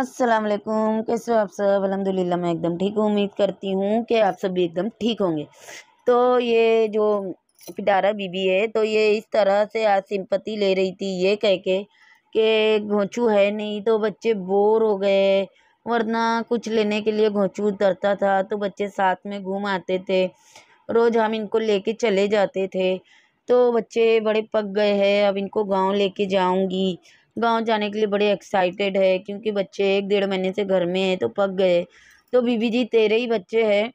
अस्सलाम वालेकुम कैसे हो आप सब अलहमदिल्ला मैं एकदम ठीक हूँ उम्मीद करती हूँ कि आप सब भी एकदम ठीक होंगे तो ये जो पिटारा बीबी है तो ये इस तरह से आज सिंपत्ति ले रही थी ये कह के कि घोंचू है नहीं तो बच्चे बोर हो गए वरना कुछ लेने के लिए घोंचू उतरता था तो बच्चे साथ में घूम आते थे रोज़ हम इनको ले चले जाते थे तो बच्चे बड़े पक गए हैं अब इनको गाँव ले कर गांव जाने के लिए बड़े एक्साइटेड है क्योंकि बच्चे एक डेढ़ महीने से घर में है तो पक गए तो बीबी जी तेरे ही बच्चे हैं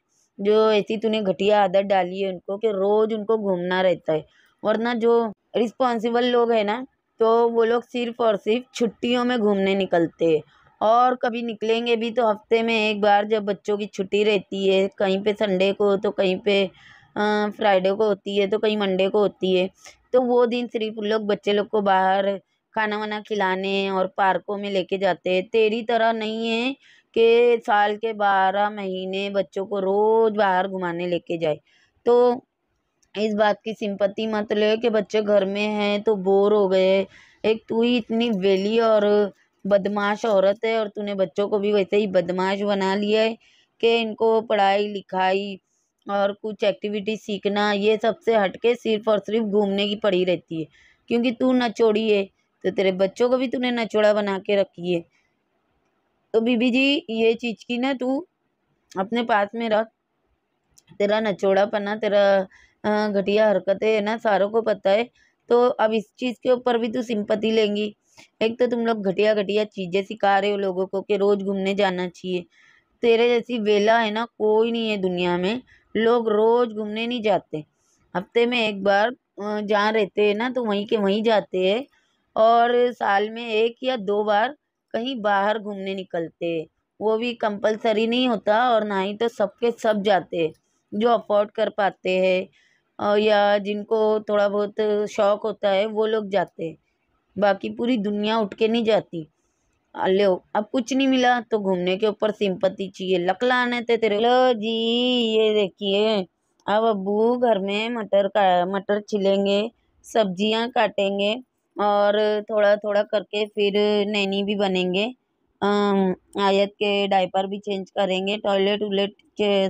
जो ऐसी तूने घटिया आदत डाली है उनको कि रोज़ उनको घूमना रहता है वरना जो रिस्पॉन्सिबल लोग हैं ना तो वो लोग सिर्फ और सिर्फ छुट्टियों में घूमने निकलते हैं और कभी निकलेंगे भी तो हफ्ते में एक बार जब बच्चों की छुट्टी रहती है कहीं पे संडे को तो कहीं पे फ्राइडे को होती है तो कहीं मंडे को होती है तो वो दिन सिर्फ लोग बच्चे लोग को बाहर खाना वाना खिलाने और पार्कों में लेके जाते हैं तेरी तरह नहीं है कि साल के बारह महीने बच्चों को रोज़ बाहर घुमाने लेके जाए तो इस बात की सिंपत्ति मत ले कि बच्चे घर में हैं तो बोर हो गए एक तू ही इतनी वेली और बदमाश औरत है और तूने बच्चों को भी वैसे ही बदमाश बना लिया है कि इनको पढ़ाई लिखाई और कुछ एक्टिविटी सीखना ये सबसे हटके सिर्फ और सिर्फ घूमने की पड़ी रहती है क्योंकि तू नचोड़ी है तो तेरे बच्चों को भी तूने नचोड़ा बना के रखी है तो बीबी जी ये चीज़ की ना तू अपने पास में रख तेरा नचोड़ा पना तेरा घटिया हरकतें है ना सारों को पता है तो अब इस चीज़ के ऊपर भी तू सिंपति लेंगी एक तो तुम लोग घटिया घटिया चीज़ें सिखा रहे हो लोगों को कि रोज़ घूमने जाना चाहिए तेरे जैसी वेला है ना कोई नहीं है दुनिया में लोग रोज़ घूमने नहीं जाते हफ्ते में एक बार जहाँ रहते हैं ना तो वहीं के वहीं जाते हैं और साल में एक या दो बार कहीं बाहर घूमने निकलते वो भी कंपलसरी नहीं होता और ना ही तो सबके सब जाते जो अफोर्ड कर पाते हैं या जिनको थोड़ा बहुत शौक होता है वो लोग जाते बाकी पूरी दुनिया उठ के नहीं जाती अल्ले अब कुछ नहीं मिला तो घूमने के ऊपर सिंपत्ति चाहिए लकला आने थे तेरे लो जी ये देखिए अब अबू घर में मटर का मटर छिलेंगे सब्जियां काटेंगे और थोड़ा थोड़ा करके फिर नैनी भी बनेंगे आयत के डायपर भी चेंज करेंगे टॉयलेट उलेट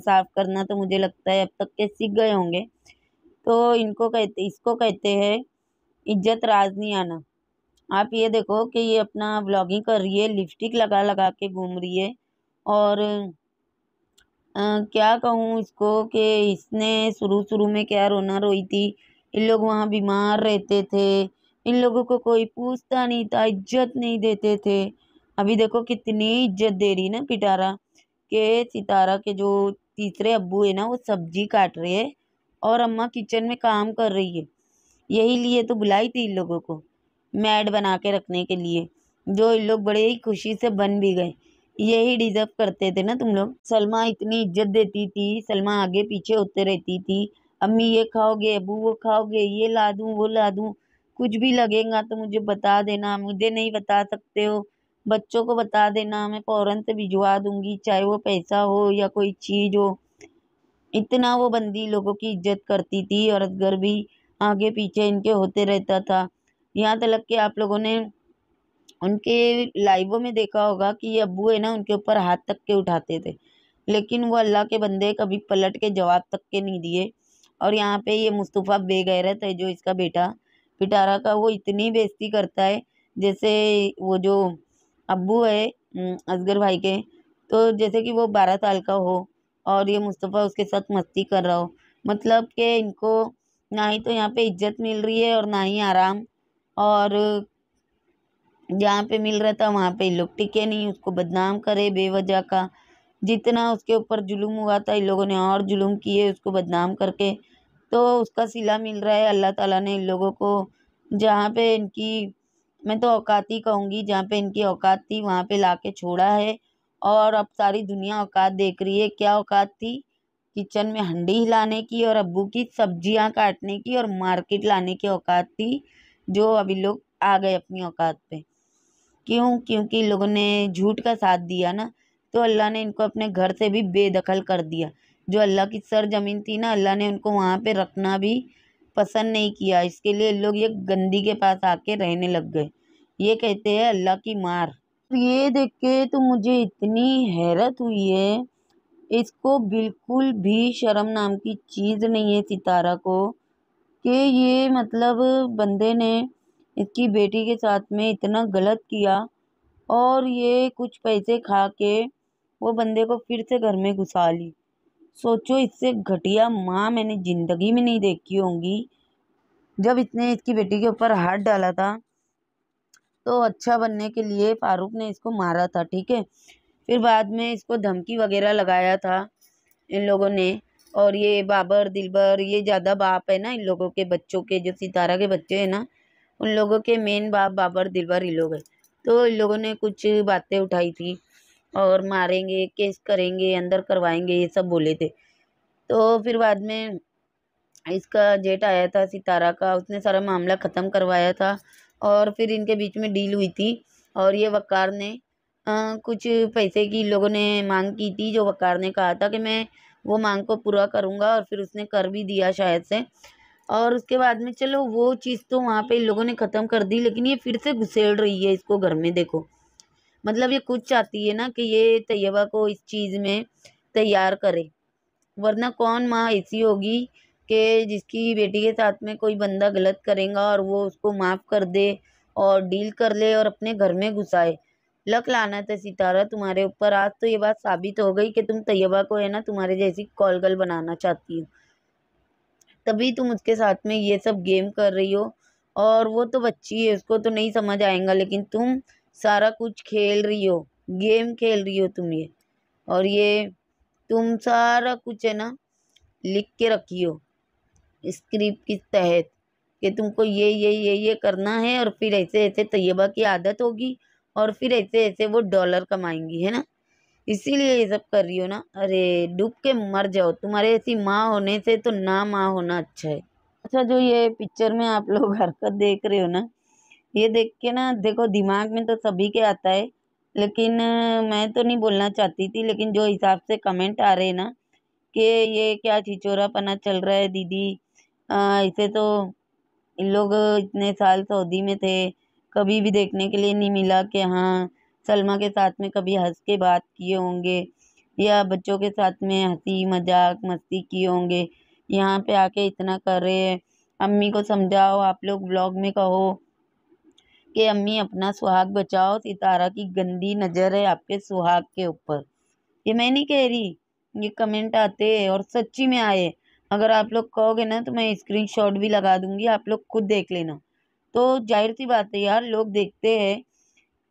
साफ़ करना तो मुझे लगता है अब तक के सीख गए होंगे तो इनको कहते इसको कहते हैं इज्जत राज नहीं आना आप ये देखो कि ये अपना ब्लॉगिंग कर रही है लिपस्टिक लगा लगा के घूम रही है और आ, क्या कहूँ इसको कि इसने शुरू शुरू में क्या रोना रोई थी इन लोग वहाँ बीमार रहते थे इन लोगों को कोई पूछता नहीं था इज्जत नहीं देते थे अभी देखो कितनी इज्जत दे रही ना पिटारा के सितारा के जो तीसरे अब्बू है ना वो सब्जी काट रहे है और अम्मा किचन में काम कर रही है यही लिए तो बुलाई थी इन लोगों को मैड बना के रखने के लिए जो इन लोग बड़े ही खुशी से बन भी गए यही डिजर्व करते थे ना तुम लोग सलमा इतनी इज्जत देती थी सलमा आगे पीछे होते रहती थी अम्मी ये खाओगे अबू वो खाओगे ये ला दूँ वो ला दूँ कुछ भी लगेगा तो मुझे बता देना मुझे नहीं बता सकते हो बच्चों को बता देना मैं फ़ौरन से भिजवा दूँगी चाहे वो पैसा हो या कोई चीज़ हो इतना वो बंदी लोगों की इज्जत करती थी और अजगर भी आगे पीछे इनके होते रहता था यहाँ तक कि आप लोगों ने उनके लाइवों में देखा होगा कि ये अबू है ना उनके ऊपर हाथ तक के उठाते थे लेकिन वो अल्लाह के बंदे कभी पलट के जवाब तक के नहीं दिए और यहाँ पे ये मुस्तफ़ा बेगैरत है जो इसका बेटा पिटारा का वो इतनी बेइज्जती करता है जैसे वो जो अब्बू है असगर भाई के तो जैसे कि वो बारह साल का हो और ये मुस्तफ़ा उसके साथ मस्ती कर रहा हो मतलब कि इनको ना ही तो यहाँ पे इज्जत मिल रही है और ना ही आराम और जहाँ पे मिल रहा था वहाँ पे इन लोग टिके नहीं उसको बदनाम करे बेवजह का जितना उसके ऊपर जुलूम हुआ था इन लोगों ने और जुलूम किए उसको बदनाम करके तो उसका सिला मिल रहा है अल्लाह ताला ने इन लोगों को जहाँ पे इनकी मैं तो औकात ही कहूँगी जहाँ पे इनकी औकात थी वहाँ पे लाके छोड़ा है और अब सारी दुनिया औकात देख रही है क्या औकात थी किचन में हंडी हिलाने की और अबू की सब्ज़ियाँ काटने की और मार्केट लाने की औकात थी जो अभी लोग आ गए अपनी औकात पे क्यों क्योंकि लोगों ने झूठ का साथ दिया ना तो अल्लाह ने इनको अपने घर से भी बेदखल कर दिया जो अल्लाह की सरजमीन थी ना अल्लाह ने उनको वहाँ पे रखना भी पसंद नहीं किया इसके लिए लोग ये गंदी के पास आके रहने लग गए ये कहते हैं अल्लाह की मार ये देख के तो मुझे इतनी हैरत हुई है इसको बिल्कुल भी शर्म नाम की चीज़ नहीं है सितारा को कि ये मतलब बंदे ने इसकी बेटी के साथ में इतना गलत किया और ये कुछ पैसे खा के वो बंदे को फिर से घर में घुसा ली सोचो इससे घटिया माँ मैंने ज़िंदगी में नहीं देखी होंगी जब इसने इसकी बेटी के ऊपर हाथ डाला था तो अच्छा बनने के लिए फारूक ने इसको मारा था ठीक है फिर बाद में इसको धमकी वगैरह लगाया था इन लोगों ने और ये बाबर दिलबर ये ज़्यादा बाप है ना इन लोगों के बच्चों के जो सितारा के बच्चे हैं ना उन लोगों के मेन बाप बाबर दिलबर ये लोग हैं तो इन लोगों ने कुछ बातें उठाई थी और मारेंगे केस करेंगे अंदर करवाएंगे ये सब बोले थे तो फिर बाद में इसका जेट आया था सितारा का उसने सारा मामला ख़त्म करवाया था और फिर इनके बीच में डील हुई थी और ये वक़ार ने आ, कुछ पैसे की लोगों ने मांग की थी जो वक़ार ने कहा था कि मैं वो मांग को पूरा करूँगा और फिर उसने कर भी दिया शायद से और उसके बाद में चलो वो चीज़ तो वहाँ पे लोगों ने ख़त्म कर दी लेकिन ये फिर से घुसेड़ रही है इसको घर में देखो मतलब ये खुद चाहती है ना कि ये तैयबा को इस चीज़ में तैयार करे वरना कौन माँ ऐसी होगी कि जिसकी बेटी के साथ में कोई बंदा गलत करेगा और वो उसको माफ़ कर दे और डील कर ले और अपने घर में घुसाए लक लाना था सितारा तुम्हारे ऊपर आज तो ये बात साबित हो गई कि तुम तैयबा को है ना तुम्हारे जैसी कॉल बनाना चाहती हो तभी तुम उसके साथ में ये सब गेम कर रही हो और वो तो बच्ची है उसको तो नहीं समझ आएगा लेकिन तुम सारा कुछ खेल रही हो गेम खेल रही हो तुम ये और ये तुम सारा कुछ है ना लिख के रखी हो स्क्रिप्ट के तहत कि तुमको ये ये ये ये करना है और फिर ऐसे ऐसे तैयबा तो की आदत होगी और फिर ऐसे ऐसे वो डॉलर कमाएंगी है ना इसीलिए ये सब कर रही हो ना अरे डूब के मर जाओ तुम्हारे ऐसी माँ होने से तो ना माँ होना अच्छा है अच्छा जो ये पिक्चर में आप लोग हरकत देख रहे हो ना ये देख के ना देखो दिमाग में तो सभी के आता है लेकिन मैं तो नहीं बोलना चाहती थी लेकिन जो हिसाब से कमेंट आ रहे हैं ना कि ये क्या पना चल रहा है दीदी ऐसे इसे तो इन लोग इतने साल सऊदी में थे कभी भी देखने के लिए नहीं मिला कि हाँ सलमा के साथ में कभी हंस के बात किए होंगे या बच्चों के साथ में हंसी मजाक मस्ती किए होंगे यहाँ पे आके इतना कर रहे हैं अम्मी को समझाओ आप लोग ब्लॉग में कहो कि अम्मी अपना सुहाग बचाओ सितारा की गंदी नज़र है आपके सुहाग के ऊपर ये मैं नहीं कह रही ये कमेंट आते हैं और सच्ची में आए अगर आप लोग कहोगे ना तो मैं स्क्रीनशॉट भी लगा दूंगी आप लोग खुद देख लेना तो जाहिर सी बात है यार लोग देखते हैं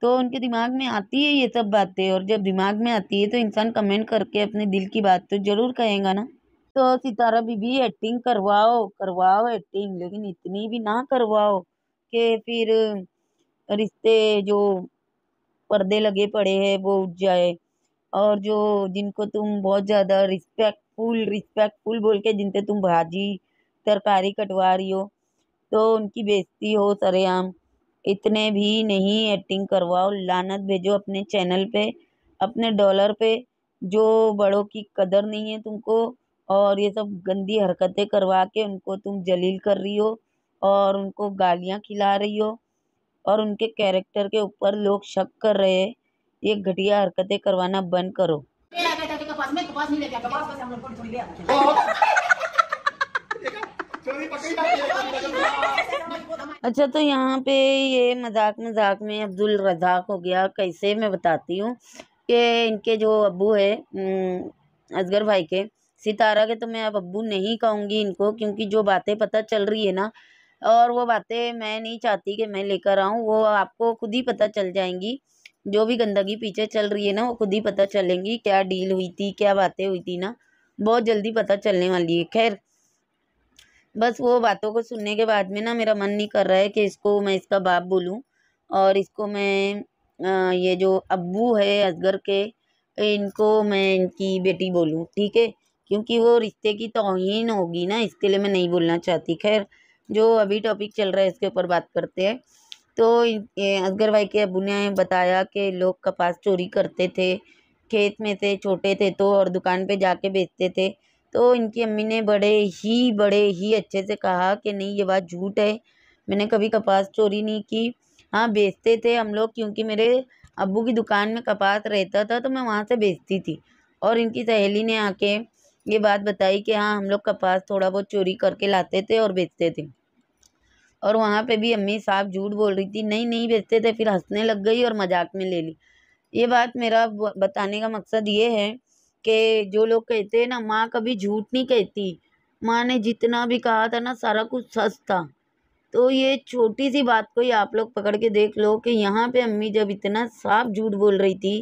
तो उनके दिमाग में आती है ये सब बातें और जब दिमाग में आती है तो इंसान कमेंट करके अपने दिल की बात तो ज़रूर कहेगा ना तो सितारा बीबी एक्टिंग करवाओ करवाओ एक्टिंग लेकिन इतनी भी ना करवाओ कि फिर रिश्ते जो पर्दे लगे पड़े हैं वो उठ जाए और जो जिनको तुम बहुत ज़्यादा रिस्पेक्टफुल रिस्पेक्टफुल बोल के जिनसे तुम भाजी तरकारी कटवा रही हो तो उनकी बेइज्जती हो सरेआम इतने भी नहीं एक्टिंग करवाओ लानत भेजो अपने चैनल पे अपने डॉलर पे जो बड़ों की कदर नहीं है तुमको और ये सब गंदी हरकतें करवा के उनको तुम जलील कर रही हो और उनको गालियाँ खिला रही हो और उनके कैरेक्टर के ऊपर लोग शक कर रहे हैं ये घटिया हरकतें करवाना बंद करो अच्छा तो यहाँ पे ये मजाक मजाक में अब्दुल रजाक हो गया कैसे मैं बताती हूँ कि इनके जो अबू है असगर भाई के सितारा के तो मैं अब अबू नहीं कहूँगी इनको क्योंकि जो बातें पता चल रही है ना और वो बातें मैं नहीं चाहती कि मैं लेकर आऊँ वो आपको खुद ही पता चल जाएंगी जो भी गंदगी पीछे चल रही है ना वो खुद ही पता चलेंगी क्या डील हुई थी क्या बातें हुई थी ना बहुत जल्दी पता चलने वाली है खैर बस वो बातों को सुनने के बाद में ना मेरा मन नहीं कर रहा है कि इसको मैं इसका बाप बोलूँ और इसको मैं आ, ये जो अबू है असगर के इनको मैं इनकी बेटी बोलूँ ठीक है क्योंकि वो रिश्ते की तोहन होगी ना इसके लिए मैं नहीं बोलना चाहती खैर जो अभी टॉपिक चल रहा है इसके ऊपर बात करते हैं तो असगर भाई के अबू ने बताया कि लोग कपास चोरी करते थे खेत में से छोटे थे तो और दुकान पे जाके बेचते थे तो इनकी अम्मी ने बड़े ही बड़े ही अच्छे से कहा कि नहीं ये बात झूठ है मैंने कभी कपास चोरी नहीं की हाँ बेचते थे हम लोग क्योंकि मेरे अबू की दुकान में कपास रहता था तो मैं वहाँ से बेचती थी और इनकी सहेली ने आके ये बात बताई कि हाँ हम लोग कपास थोड़ा बहुत चोरी करके लाते थे और बेचते थे और वहाँ पे भी अम्मी साहब झूठ बोल रही थी नहीं नहीं बेचते थे फिर हंसने लग गई और मजाक में ले ली ये बात मेरा बताने का मकसद ये है कि जो लोग कहते हैं ना माँ कभी झूठ नहीं कहती माँ ने जितना भी कहा था ना सारा कुछ सच था तो ये छोटी सी बात को ही आप लोग पकड़ के देख लो कि यहाँ पे अम्मी जब इतना साफ झूठ बोल रही थी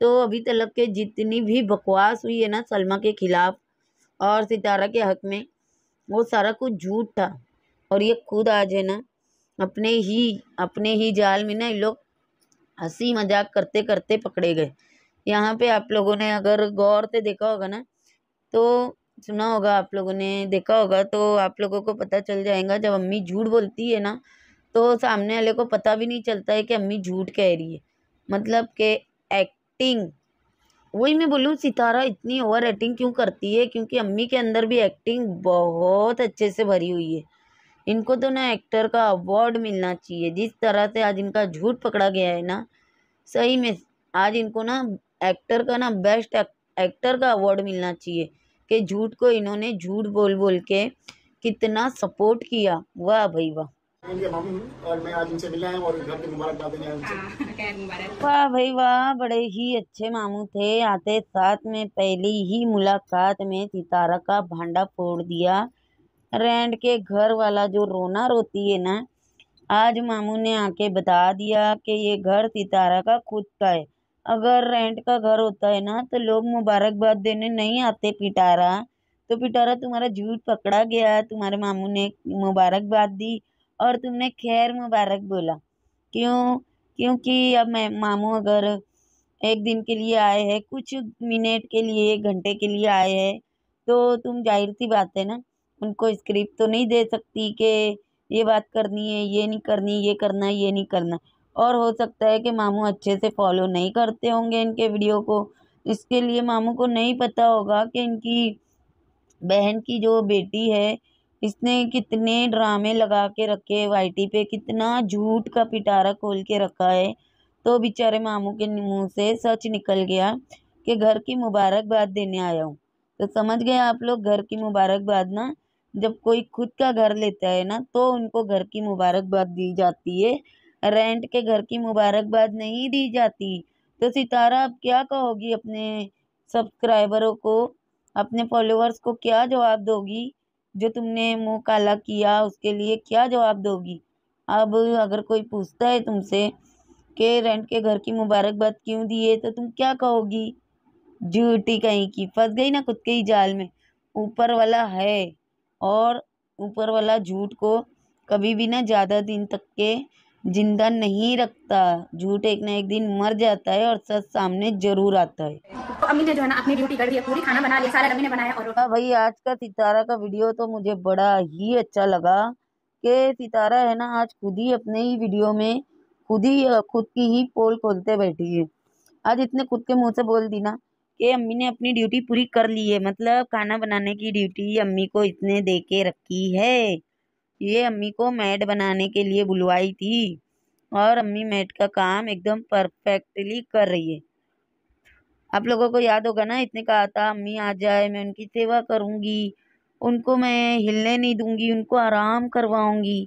तो अभी तलक के जितनी भी बकवास हुई है ना सलमा के ख़िलाफ़ और सितारा के हक में वो सारा कुछ झूठ था और ये खुद आज है ना अपने ही अपने ही जाल में ना ये लोग हंसी मजाक करते करते पकड़े गए यहाँ पे आप लोगों ने अगर गौर से देखा होगा ना तो सुना होगा आप लोगों ने देखा होगा तो आप लोगों को पता चल जाएगा जब अम्मी झूठ बोलती है ना तो सामने वाले को पता भी नहीं चलता है कि अम्मी झूठ कह रही है मतलब कि एक्टिंग वही मैं बोलूँ सितारा इतनी ओवर एक्टिंग क्यों करती है क्योंकि अम्मी के अंदर भी एक्टिंग बहुत अच्छे से भरी हुई है इनको तो ना एक्टर का अवार्ड मिलना चाहिए जिस तरह से आज इनका झूठ पकड़ा गया है ना सही में आज इनको ना एक्टर का ना बेस्ट एक, एक्टर का अवार्ड मिलना चाहिए कि झूठ को इन्होंने झूठ बोल बोल के कितना सपोर्ट किया वाह भाई वाह हाँ, वाह भाई वाह बड़े ही अच्छे मामू थे आते साथ में पहली ही मुलाकात में सितारा का भांडा फोड़ दिया रेंड के घर वाला जो रोना रोती है ना आज मामू ने आके बता दिया कि ये घर सितारा का खुद का है अगर रेंट का घर होता है ना तो लोग मुबारकबाद देने नहीं आते पिटारा तो पिटारा तुम्हारा झूठ पकड़ा गया तुम्हारे मामू ने मुबारकबाद दी और तुमने खैर मुबारक बोला क्यों क्योंकि अब मैं मामू अगर एक दिन के लिए आए हैं कुछ मिनट के लिए एक घंटे के लिए आए हैं तो तुम जाहिर सी बात है ना उनको स्क्रिप्ट तो नहीं दे सकती कि ये बात करनी है ये नहीं करनी ये करना है ये नहीं करना और हो सकता है कि मामू अच्छे से फॉलो नहीं करते होंगे इनके वीडियो को इसके लिए मामू को नहीं पता होगा कि इनकी बहन की जो बेटी है इसने कितने ड्रामे लगा के रखे वाई टी पे कितना झूठ का पिटारा खोल के रखा है तो बेचारे मामू के मुंह से सच निकल गया कि घर की मुबारकबाद देने आया हूँ तो समझ गए आप लोग घर की मुबारकबाद ना जब कोई खुद का घर लेता है ना तो उनको घर की मुबारकबाद दी जाती है रेंट के घर की मुबारकबाद नहीं दी जाती तो सितारा आप क्या कहोगी अपने सब्सक्राइबरों को अपने फॉलोअर्स को क्या जवाब दोगी जो तुमने मुंह काला किया उसके लिए क्या जवाब दोगी अब अगर कोई पूछता है तुमसे कि रेंट के घर की मुबारकबाद क्यों दिए तो तुम क्या कहोगी झूठी कहीं की फंस गई ना खुद के ही जाल में ऊपर वाला है और ऊपर वाला झूठ को कभी भी ना ज़्यादा दिन तक के जिंदा नहीं रखता झूठ एक ना एक दिन मर जाता है और सच सामने जरूर आता है अम्मी ने जो है ना अपनी ड्यूटी कर दी पूरी खाना बना लिया सारा रवि ने बनाया और हाँ भाई आज का सितारा का वीडियो तो मुझे बड़ा ही अच्छा लगा के सितारा है ना आज खुद ही अपने ही वीडियो में खुद ही खुद की ही पोल खोलते बैठी है आज इतने खुद के मुंह से बोल दी ना कि अम्मी ने अपनी ड्यूटी पूरी कर ली है मतलब खाना बनाने की ड्यूटी अम्मी को इतने दे के रखी है ये अम्मी को मैट बनाने के लिए बुलवाई थी और अम्मी मैट का काम एकदम परफेक्टली कर रही है आप लोगों को याद होगा ना इतने कहा था अम्मी आ जाए मैं उनकी सेवा करूँगी उनको मैं हिलने नहीं दूंगी उनको आराम करवाऊँगी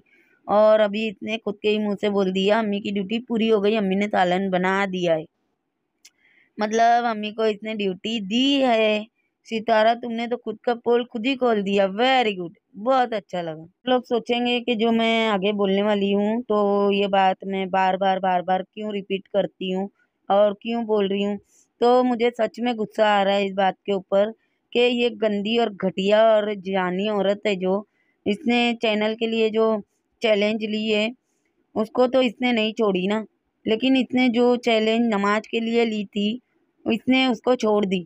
और अभी इसने खुद के ही मुंह से बोल दिया अम्मी की ड्यूटी पूरी हो गई अम्मी ने सालन बना दिया है मतलब अम्मी को इसने ड्यूटी दी है सितारा तुमने तो खुद का पोल खुद ही खोल दिया वेरी गुड बहुत अच्छा लगा लोग सोचेंगे कि जो मैं आगे बोलने वाली हूँ तो ये बात मैं बार बार बार बार क्यों रिपीट करती हूँ और क्यों बोल रही हूँ तो मुझे सच में गुस्सा आ रहा है इस बात के ऊपर कि ये गंदी और घटिया और जानी औरत है जो इसने चैनल के लिए जो चैलेंज ली है उसको तो इसने नहीं छोड़ी ना लेकिन इसने जो चैलेंज नमाज के लिए ली थी इसने उसको छोड़ दी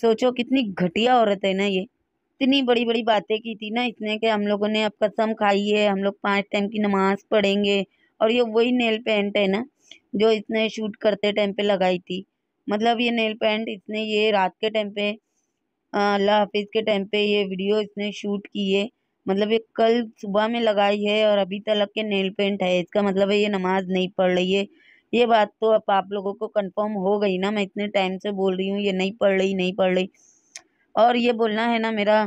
सोचो कितनी घटिया औरत है ना ये इतनी बड़ी बड़ी बातें की थी ना इसने कि हम लोगों ने अब कसम खाई है हम लोग पाँच टाइम की नमाज पढ़ेंगे और ये वही नेल पेंट है ना जो इसने शूट करते टाइम पे लगाई थी मतलब ये नेल पेंट इसने ये रात के टाइम पे अल्लाह हाफिज़ के टाइम पे ये वीडियो इसने शूट की है मतलब ये कल सुबह में लगाई है और अभी तक के नेल पेंट है इसका मतलब है ये नमाज़ नहीं पढ़ रही है ये बात तो अब आप लोगों को कंफर्म हो गई ना मैं इतने टाइम से बोल रही हूँ ये नहीं पढ़ रही नहीं पढ़ रही और ये बोलना है ना मेरा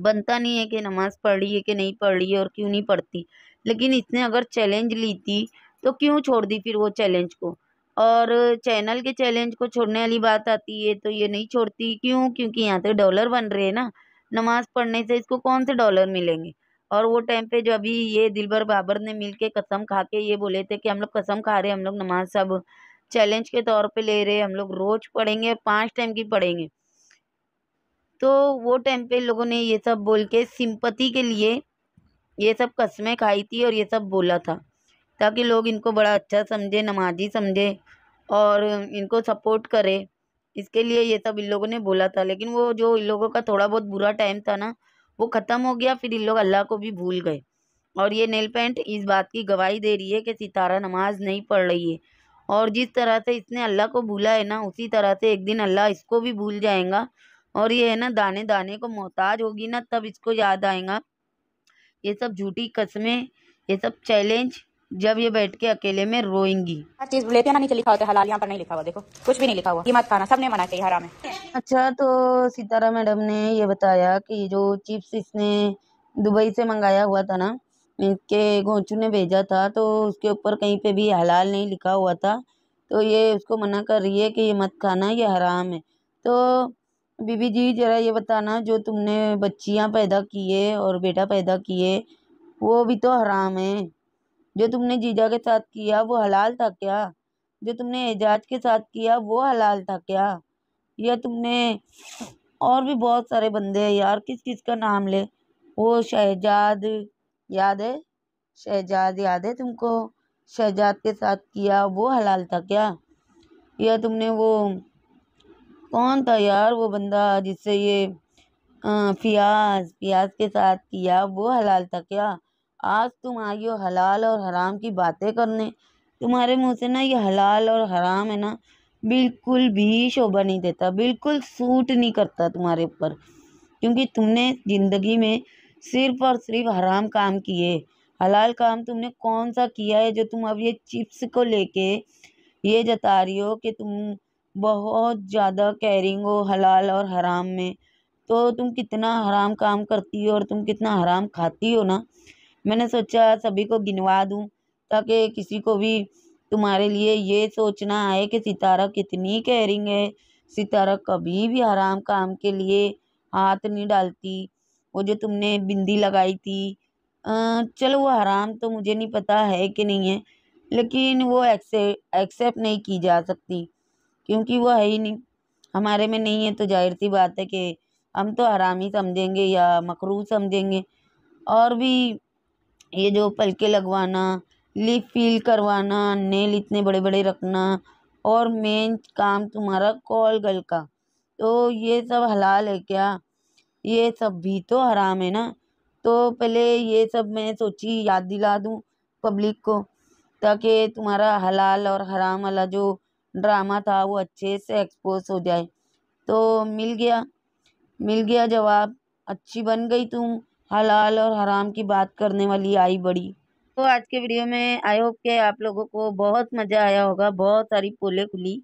बनता नहीं है कि नमाज़ पढ़ रही है कि नहीं पढ़ रही है और क्यों नहीं पढ़ती लेकिन इसने अगर चैलेंज ली थी तो क्यों छोड़ दी फिर वो चैलेंज को और चैनल के चैलेंज को छोड़ने वाली बात आती है तो ये नहीं छोड़ती क्यों क्योंकि यहाँ तो डॉलर बन रहे हैं ना नमाज़ पढ़ने से इसको कौन से डॉलर मिलेंगे और वो टाइम पे जो अभी ये दिलबर बाबर ने मिल के कसम खा के ये बोले थे कि हम लोग कसम खा रहे हम लोग नमाज सब चैलेंज के तौर पे ले रहे हम लोग रोज़ पढ़ेंगे पांच पाँच टाइम की पढ़ेंगे तो वो टाइम पे लोगों ने ये सब बोल के सिंपति के लिए ये सब कस्में खाई थी और ये सब बोला था ताकि लोग इनको बड़ा अच्छा समझे नमाजी समझे और इनको सपोर्ट करे इसके लिए ये सब इन लोगों ने बोला था लेकिन वो जो इन लोगों का थोड़ा बहुत बुरा टाइम था ना वो ख़त्म हो गया फिर इन लोग अल्लाह को भी भूल गए और ये नेल पेंट इस बात की गवाही दे रही है कि सितारा नमाज नहीं पढ़ रही है और जिस तरह से इसने अल्लाह को भूला है ना उसी तरह से एक दिन अल्लाह इसको भी भूल जाएगा और ये है ना दाने दाने को मोहताज होगी ना तब इसको याद आएगा ये सब झूठी कस्में ये सब चैलेंज जब ये बैठ के अकेले में रोएंगी हर चीज लेते ना नीचे लिखा होता तो है हलाल यहाँ पर नहीं लिखा हुआ देखो कुछ भी नहीं लिखा हुआ कीमत खाना सबने मना चाहिए हराम अच्छा तो सीतारा मैडम ने ये बताया कि जो चिप्स इसने दुबई से मंगाया हुआ था ना इसके घोचू ने भेजा था तो उसके ऊपर कहीं पे भी हलाल नहीं लिखा हुआ था तो ये उसको मना कर रही है कि ये मत खाना ये हराम है तो बीबी जी जरा ये बताना जो तुमने बच्चियाँ पैदा किए और बेटा पैदा किए वो भी तो हराम है जो तुमने जीजा के साथ किया वो हलाल था क्या जो तुमने एजाज के साथ किया वो हलाल था क्या या तुमने और भी बहुत सारे बंदे हैं यार किस किस का नाम ले वो शहजाद याद है शहजाद याद है तुमको शहजाद के साथ किया वो हलाल था क्या या तुमने वो कौन था यार वो बंदा जिससे ये फियाज फियाज के साथ किया वो हलाल था क्या आज तुम आई हो हलाल और हराम की बातें करने तुम्हारे मुंह से ना ये हलाल और हराम है ना बिल्कुल भी शोभा नहीं देता बिल्कुल सूट नहीं करता तुम्हारे ऊपर क्योंकि तुमने ज़िंदगी में सिर्फ और सिर्फ हराम काम किए हलाल काम तुमने कौन सा किया है जो तुम अब ये चिप्स को लेके ये जता रही हो कि तुम बहुत ज़्यादा कैरिंग हो हलाल और हराम में तो तुम कितना हराम काम करती हो और तुम कितना हराम खाती हो ना मैंने सोचा सभी को गिनवा दूँ ताकि किसी को भी तुम्हारे लिए ये सोचना आए कि सितारा कितनी केयरिंग है सितारा कभी भी आराम काम के लिए हाथ नहीं डालती वो जो तुमने बिंदी लगाई थी चलो वो हराम तो मुझे नहीं पता है कि नहीं है लेकिन वो एक्सेप्ट नहीं की जा सकती क्योंकि वो है ही नहीं हमारे में नहीं है तो जाहिर सी बात है कि हम तो ही समझेंगे या मकरू समझेंगे और भी ये जो पलके लगवाना लिप फील करवाना नेल इतने बड़े बड़े रखना और मेन काम तुम्हारा कॉल गल का तो ये सब हलाल है क्या ये सब भी तो हराम है ना तो पहले ये सब मैं सोची याद दिला दूँ पब्लिक को ताकि तुम्हारा हलाल और हराम वाला जो ड्रामा था वो अच्छे से एक्सपोज हो जाए तो मिल गया मिल गया जवाब अच्छी बन गई तुम हलाल और हराम की बात करने वाली आई बड़ी तो आज के वीडियो में आई होप के आप लोगों को बहुत मज़ा आया होगा बहुत सारी पोले खुली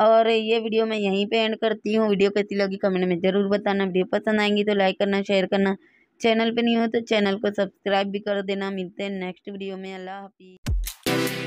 और ये वीडियो मैं यहीं पे एंड करती हूँ वीडियो कैसी लगी कमेंट में ज़रूर बताना वीडियो पसंद आएंगी तो लाइक करना शेयर करना चैनल पे नहीं हो तो चैनल को सब्सक्राइब भी कर देना मिलते हैं नेक्स्ट वीडियो में अल्लाह हाफिज़